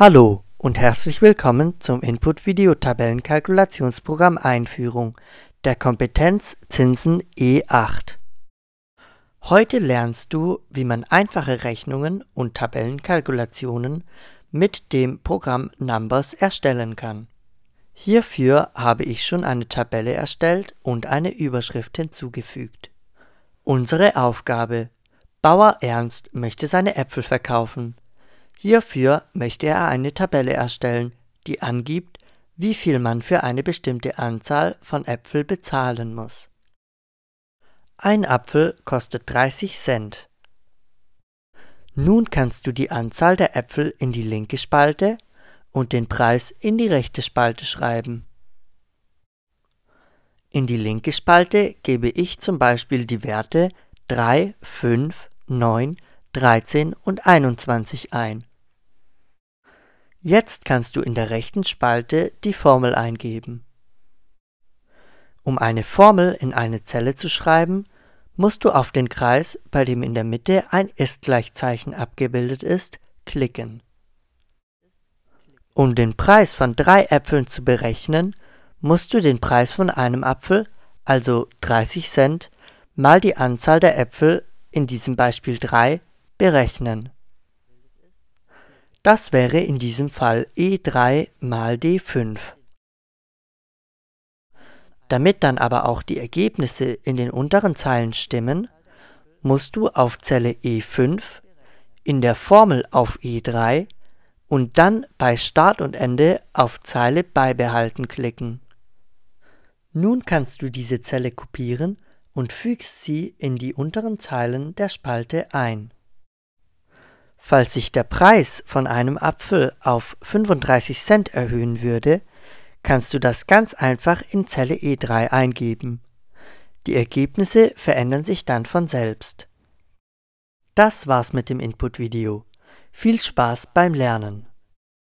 Hallo und herzlich willkommen zum Input Video Tabellenkalkulationsprogramm Einführung der Kompetenz Zinsen E8. Heute lernst du, wie man einfache Rechnungen und Tabellenkalkulationen mit dem Programm Numbers erstellen kann. Hierfür habe ich schon eine Tabelle erstellt und eine Überschrift hinzugefügt. Unsere Aufgabe. Bauer Ernst möchte seine Äpfel verkaufen. Hierfür möchte er eine Tabelle erstellen, die angibt, wie viel man für eine bestimmte Anzahl von Äpfel bezahlen muss. Ein Apfel kostet 30 Cent. Nun kannst du die Anzahl der Äpfel in die linke Spalte und den Preis in die rechte Spalte schreiben. In die linke Spalte gebe ich zum Beispiel die Werte 3, 5, 9, 13 und 21 ein Jetzt kannst du in der rechten Spalte die Formel eingeben. Um eine Formel in eine Zelle zu schreiben, musst du auf den Kreis, bei dem in der Mitte ein Ist-Gleichzeichen abgebildet ist, klicken. Um den Preis von drei Äpfeln zu berechnen, musst du den Preis von einem Apfel, also 30 Cent, mal die Anzahl der Äpfel, in diesem Beispiel 3, berechnen. Das wäre in diesem Fall E3 mal D5. Damit dann aber auch die Ergebnisse in den unteren Zeilen stimmen, musst du auf Zelle E5, in der Formel auf E3 und dann bei Start und Ende auf Zeile Beibehalten klicken. Nun kannst du diese Zelle kopieren und fügst sie in die unteren Zeilen der Spalte ein. Falls sich der Preis von einem Apfel auf 35 Cent erhöhen würde, kannst du das ganz einfach in Zelle E3 eingeben. Die Ergebnisse verändern sich dann von selbst. Das war's mit dem Input-Video. Viel Spaß beim Lernen!